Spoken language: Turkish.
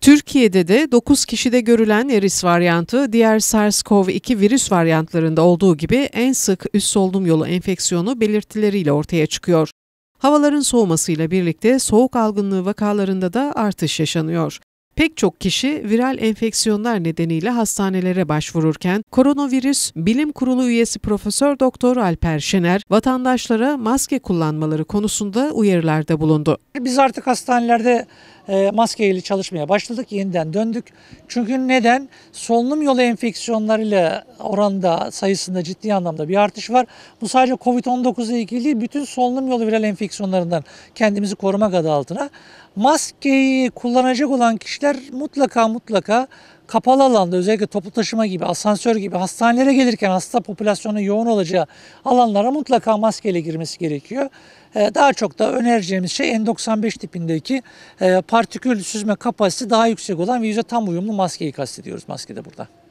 Türkiye'de de 9 kişide görülen eris varyantı diğer SARS-CoV-2 virüs varyantlarında olduğu gibi en sık üst solunum yolu enfeksiyonu belirtileriyle ortaya çıkıyor. Havaların soğumasıyla birlikte soğuk algınlığı vakalarında da artış yaşanıyor. Pek çok kişi viral enfeksiyonlar nedeniyle hastanelere başvururken koronavirüs bilim kurulu üyesi Profesör Doktor Alper Şener vatandaşlara maske kullanmaları konusunda uyarılarda bulundu. Biz artık hastanelerde e, maske ile çalışmaya başladık. Yeniden döndük. Çünkü neden? Solunum yolu enfeksiyonlarıyla oranda sayısında ciddi anlamda bir artış var. Bu sadece Covid-19 ile ilgili değil, bütün solunum yolu viral enfeksiyonlarından kendimizi korumak adı altına. Maskeyi kullanacak olan kişiler mutlaka mutlaka kapalı alanda özellikle toplu taşıma gibi, asansör gibi hastanelere gelirken hasta popülasyonu yoğun olacağı alanlara mutlaka maskeyle girmesi gerekiyor. Ee, daha çok da önereceğimiz şey N95 tipindeki e, partikül süzme kapasitesi daha yüksek olan ve yüze tam uyumlu maskeyi kastediyoruz maskede burada.